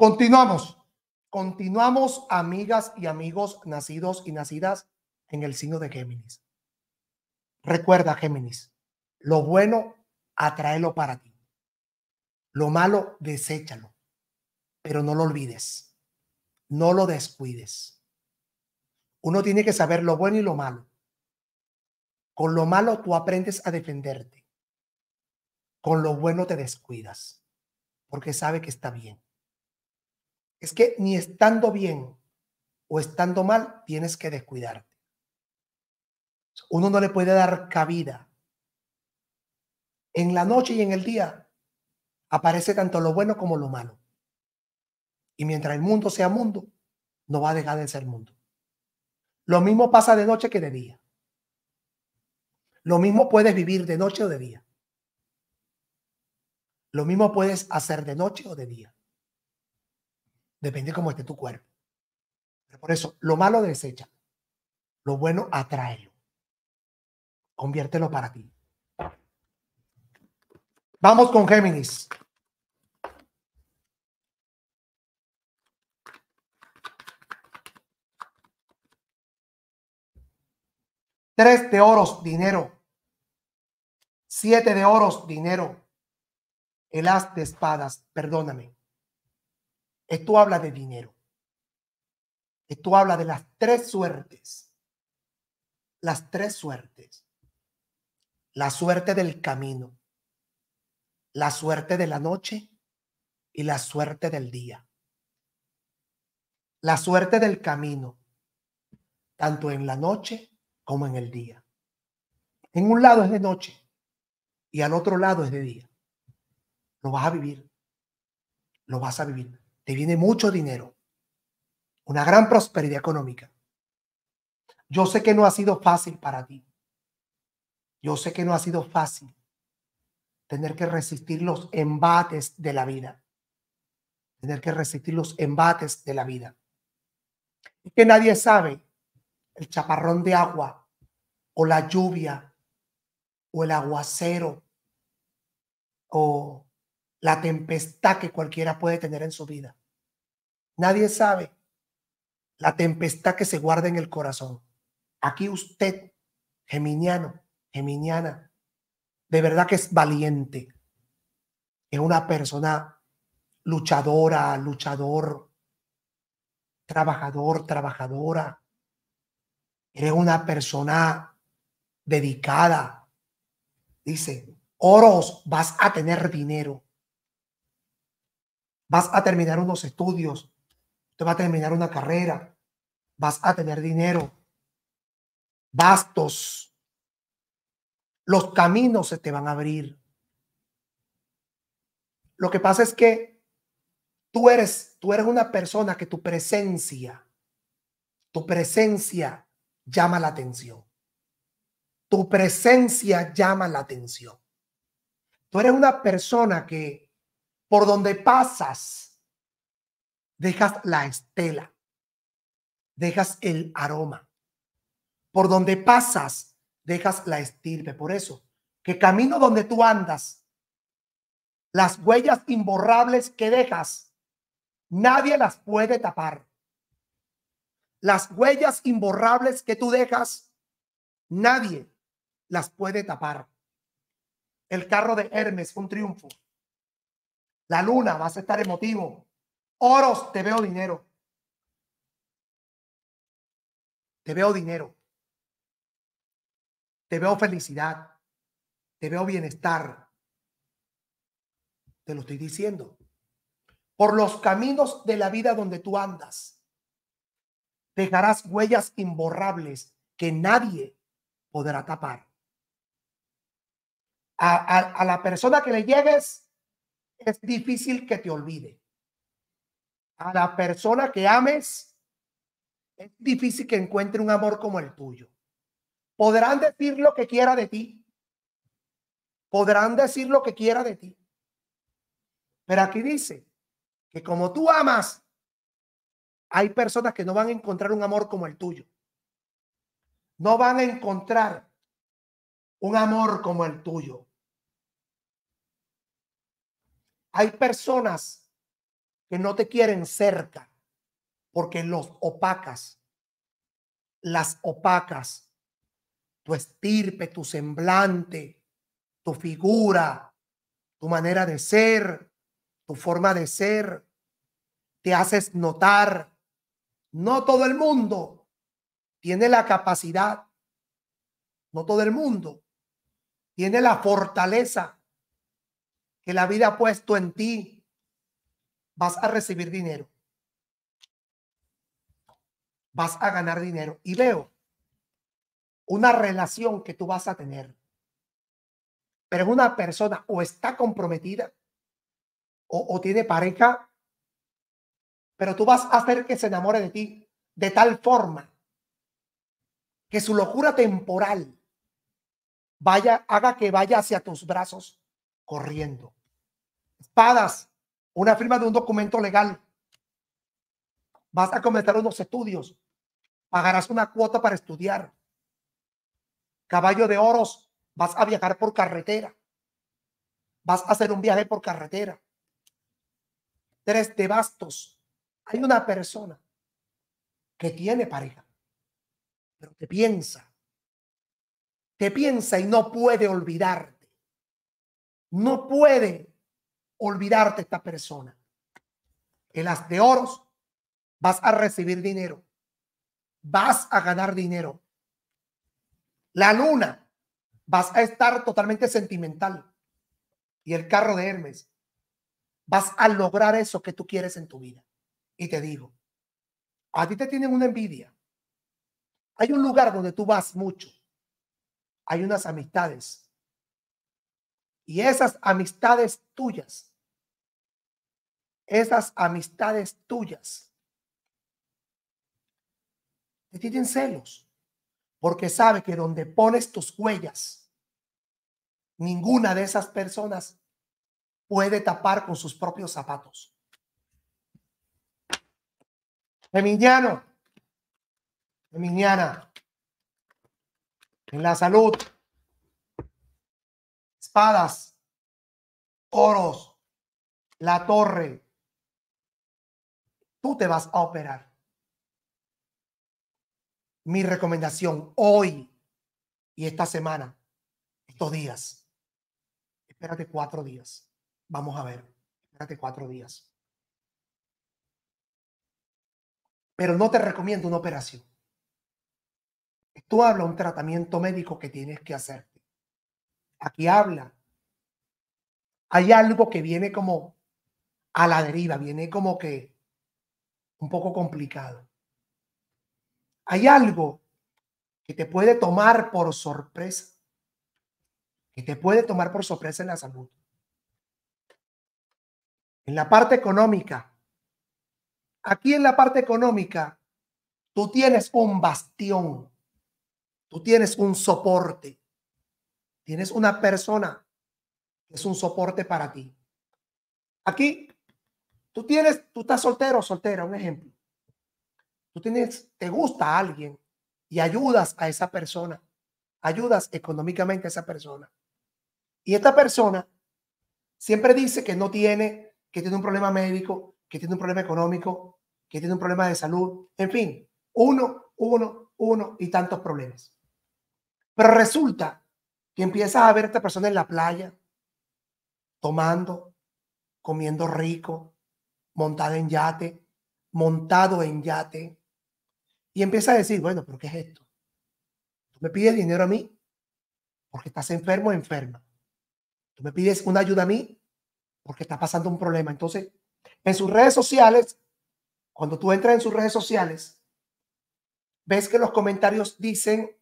Continuamos. Continuamos, amigas y amigos nacidos y nacidas en el signo de Géminis. Recuerda, Géminis, lo bueno, atráelo para ti. Lo malo, deséchalo. Pero no lo olvides. No lo descuides. Uno tiene que saber lo bueno y lo malo. Con lo malo tú aprendes a defenderte. Con lo bueno te descuidas. Porque sabe que está bien es que ni estando bien o estando mal, tienes que descuidarte. Uno no le puede dar cabida. En la noche y en el día aparece tanto lo bueno como lo malo. Y mientras el mundo sea mundo, no va a dejar de ser mundo. Lo mismo pasa de noche que de día. Lo mismo puedes vivir de noche o de día. Lo mismo puedes hacer de noche o de día. Depende cómo esté tu cuerpo. por eso, lo malo desecha. Lo bueno atráelo. Conviértelo para ti. Vamos con Géminis. Tres de oros, dinero. Siete de oros, dinero. El as de espadas, perdóname. Esto habla de dinero. Esto habla de las tres suertes. Las tres suertes. La suerte del camino, la suerte de la noche y la suerte del día. La suerte del camino, tanto en la noche como en el día. En un lado es de noche y al otro lado es de día. Lo vas a vivir. Lo vas a vivir viene mucho dinero, una gran prosperidad económica. Yo sé que no ha sido fácil para ti. Yo sé que no ha sido fácil tener que resistir los embates de la vida. Tener que resistir los embates de la vida. y que nadie sabe el chaparrón de agua o la lluvia o el aguacero o la tempestad que cualquiera puede tener en su vida. Nadie sabe la tempestad que se guarda en el corazón. Aquí usted, geminiano, geminiana, de verdad que es valiente. Es una persona luchadora, luchador, trabajador, trabajadora. Eres una persona dedicada. Dice, oros, vas a tener dinero. Vas a terminar unos estudios, te va a terminar una carrera, vas a tener dinero, bastos, los caminos se te van a abrir. Lo que pasa es que tú eres, tú eres una persona que tu presencia, tu presencia llama la atención. Tu presencia llama la atención. Tú eres una persona que por donde pasas, dejas la estela, dejas el aroma. Por donde pasas, dejas la estirpe. Por eso, que camino donde tú andas, las huellas imborrables que dejas, nadie las puede tapar. Las huellas imborrables que tú dejas, nadie las puede tapar. El carro de Hermes, un triunfo. La luna, vas a estar emotivo. Oros, te veo dinero. Te veo dinero. Te veo felicidad. Te veo bienestar. Te lo estoy diciendo. Por los caminos de la vida donde tú andas, dejarás huellas imborrables que nadie podrá tapar. A, la persona que le llegues, es difícil que te olvide a la persona que ames, es difícil que encuentre un amor como el tuyo. Podrán decir lo que quiera de ti. Podrán decir lo que quiera de ti. Pero aquí dice que como tú amas, hay personas que no van a encontrar un amor como el tuyo. No van a encontrar un amor como el tuyo. Hay personas que no te quieren cerca porque los opacas, las opacas, tu estirpe, tu semblante, tu figura, tu manera de ser, tu forma de ser, te haces notar. No todo el mundo tiene la capacidad, no todo el mundo tiene la fortaleza que la vida ha puesto en ti vas a recibir dinero. Vas a ganar dinero. Y veo una relación que tú vas a tener. Pero es una persona o está comprometida o, tiene pareja, pero tú vas a hacer que se enamore de ti de tal forma que su locura temporal vaya, haga que vaya hacia tus brazos corriendo. Espadas una firma de un documento legal. Vas a comenzar unos estudios. Pagarás una cuota para estudiar. Caballo de oros, vas a viajar por carretera. Vas a hacer un viaje por carretera. Tres de bastos. Hay una persona que tiene pareja, pero te piensa. Te piensa y no puede olvidarte. No puede olvidarte esta persona. El las de oros, vas a recibir dinero. Vas a ganar dinero. La luna, vas a estar totalmente sentimental. Y el carro de Hermes, vas a lograr eso que tú quieres en tu vida. Y te digo, a ti te tienen una envidia. Hay un lugar donde tú vas mucho. Hay unas amistades. Y esas amistades tuyas esas amistades tuyas te tienen celos, porque sabe que donde pones tus huellas, ninguna de esas personas puede tapar con sus propios zapatos. Feminiano. Feminiana. en la salud, espadas, oros, la torre, tú te vas a operar. Mi recomendación hoy y esta semana, estos días, espérate cuatro días. Vamos a ver, espérate cuatro días. Pero no te recomiendo una operación. Tú habla un tratamiento médico que tienes que hacerte. Aquí habla. Hay algo que viene como a la deriva, viene como que un poco complicado. Hay algo que te puede tomar por sorpresa, que te puede tomar por sorpresa en la salud. En la parte económica, aquí en la parte económica, tú tienes un bastión, tú tienes un soporte, tienes una persona que es un soporte para ti. Aquí Tú tienes, tú estás soltero o soltera, un ejemplo. Tú tienes, te gusta alguien y ayudas a esa persona, ayudas económicamente a esa persona. Y esta persona siempre dice que no tiene, que tiene un problema médico, que tiene un problema económico, que tiene un problema de salud, en fin, uno, uno, uno y tantos problemas. Pero resulta que empiezas a ver a esta persona en la playa, tomando, comiendo rico, montado en yate, montado en yate, y empieza a decir, bueno, pero ¿qué es esto? Tú me pides dinero a mí porque estás enfermo o enferma. Tú me pides una ayuda a mí porque está pasando un problema. Entonces, en sus redes sociales, cuando tú entras en sus redes sociales, ves que los comentarios dicen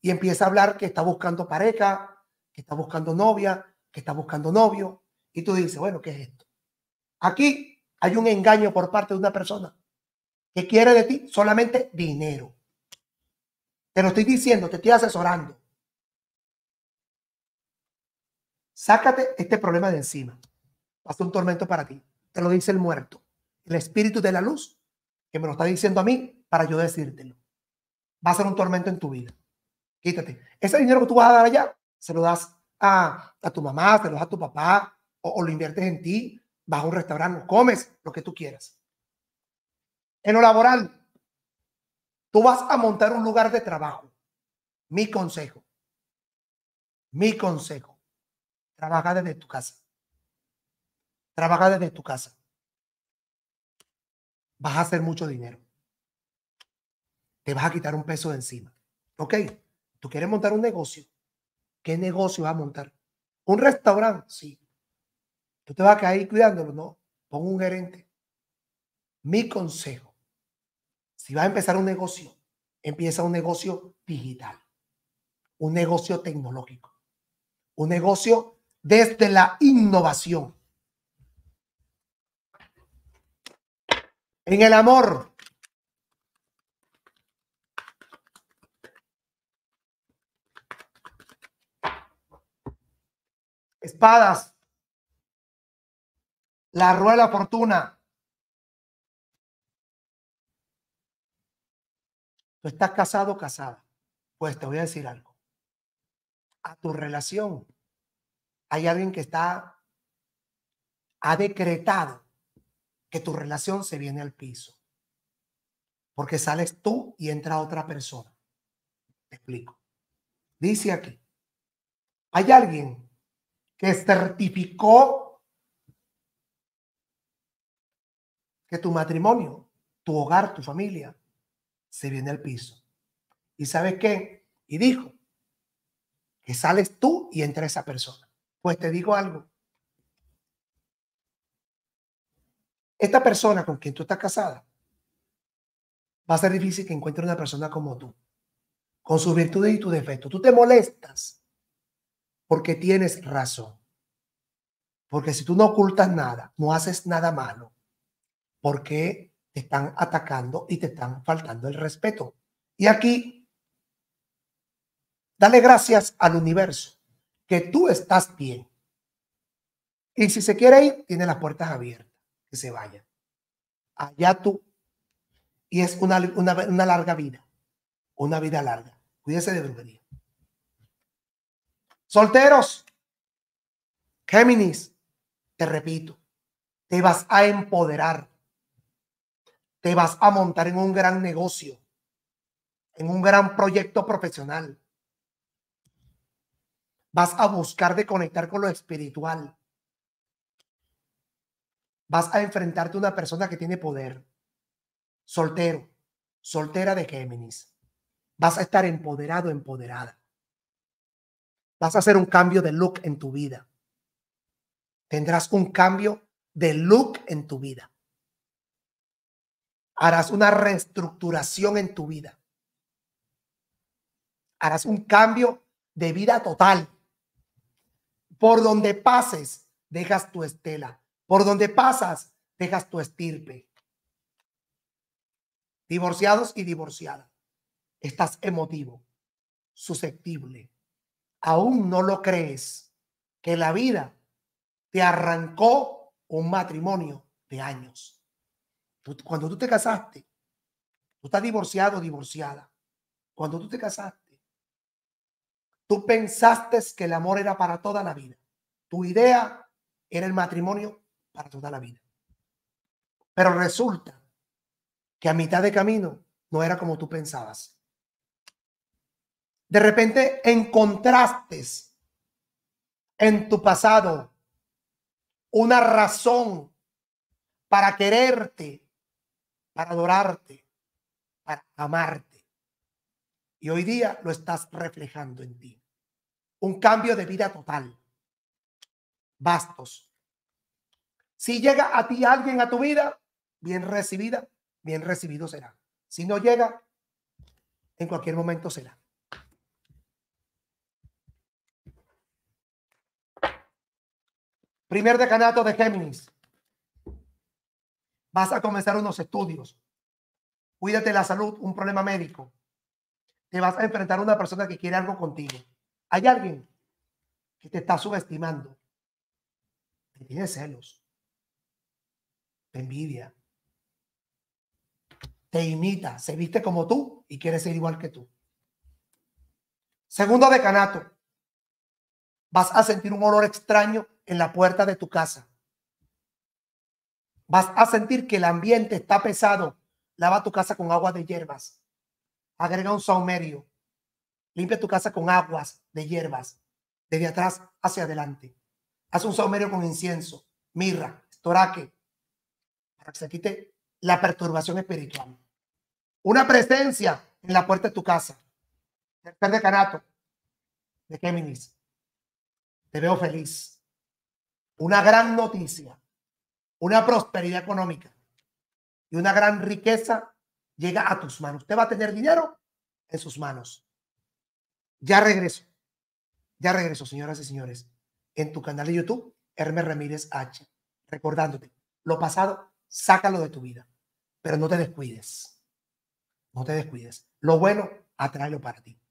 y empieza a hablar que está buscando pareja, que está buscando novia, que está buscando novio, y tú dices, bueno, ¿qué es esto? Aquí hay un engaño por parte de una persona que quiere de ti solamente dinero. Te lo estoy diciendo, te estoy asesorando. Sácate este problema de encima. Va a ser un tormento para ti. Te lo dice el muerto. El espíritu de la luz que me lo está diciendo a mí para yo decírtelo. Va a ser un tormento en tu vida. Quítate. Ese dinero que tú vas a dar allá, se lo das a, tu mamá, se lo das a tu papá, o lo inviertes en ti, vas a un restaurante, comes lo que tú quieras. En lo laboral, tú vas a montar un lugar de trabajo. Mi consejo, mi consejo, trabaja desde tu casa. Trabaja desde tu casa. Vas a hacer mucho dinero. Te vas a quitar un peso de encima. ¿Ok? Tú quieres montar un negocio. ¿Qué negocio vas a montar? ¿Un restaurante? Sí. Tú te a caer cuidándolo, no. Pongo un gerente. Mi consejo, si vas a empezar un negocio, empieza un negocio digital, un negocio tecnológico, un negocio desde la innovación. En el amor. Espadas. La rueda de fortuna. Tú estás casado o casada. Pues te voy a decir algo. A tu relación hay alguien que está, ha decretado que tu relación se viene al piso. Porque sales tú y entra otra persona. Te explico. Dice aquí, hay alguien que certificó que tu matrimonio, tu hogar, tu familia, se viene al piso. ¿Y sabes qué? Y dijo que sales tú y entra esa persona. Pues te digo algo. Esta persona con quien tú estás casada va a ser difícil que encuentre una persona como tú, con sus virtudes y tus defectos. Tú te molestas porque tienes razón. Porque si tú no ocultas nada, no haces nada malo, porque te están atacando y te están faltando el respeto. Y aquí, dale gracias al universo que tú estás bien. Y si se quiere ir, tiene las puertas abiertas, que se vaya. Allá tú. Y es una, una larga vida, una vida larga. Cuídese de brujería. Solteros, Géminis, te repito, te vas a empoderar te vas a montar en un gran negocio, en un gran proyecto profesional. Vas a buscar de conectar con lo espiritual. Vas a enfrentarte a una persona que tiene poder, soltero, soltera de Géminis. Vas a estar empoderado, empoderada. Vas a hacer un cambio de look en tu vida. Tendrás un cambio de look en tu vida harás una reestructuración en tu vida. Harás un cambio de vida total. Por donde pases, dejas tu estela. Por donde pasas, dejas tu estirpe. Divorciados y divorciadas, estás emotivo, susceptible. Aún no lo crees que la vida te arrancó un matrimonio de años cuando tú te casaste, tú estás divorciado o divorciada. Cuando tú te casaste, tú pensaste que el amor era para toda la vida. Tu idea era el matrimonio para toda la vida. Pero resulta que a mitad de camino no era como tú pensabas. De repente encontraste en tu pasado una razón para quererte, para adorarte, para amarte. Y hoy día lo estás reflejando en ti. Un cambio de vida total. Bastos. Si llega a ti alguien a tu vida, bien recibida, bien recibido será. Si no llega, en cualquier momento será. Primer decanato de Géminis vas a comenzar unos estudios, cuídate la salud, un problema médico, te vas a enfrentar a una persona que quiere algo contigo. Hay alguien que te está subestimando, Tienes tiene celos, te envidia, te imita, se viste como tú y quiere ser igual que tú. Segundo decanato, vas a sentir un olor extraño en la puerta de tu casa. Vas a sentir que el ambiente está pesado. Lava tu casa con agua de hierbas. Agrega un saumerio. Limpia tu casa con aguas de hierbas. Desde atrás hacia adelante. Haz un saumerio con incienso, mirra, estoraque. Para que se quite la perturbación espiritual. Una presencia en la puerta de tu casa. de decanato de Géminis. Te veo feliz. Una gran noticia una prosperidad económica y una gran riqueza llega a tus manos. Usted va a tener dinero en sus manos. Ya regreso. Ya regreso, señoras y señores, en tu canal de YouTube, Hermes Ramírez H. Recordándote, lo pasado, sácalo de tu vida, pero no te descuides. No te descuides. Lo bueno, atráelo para ti.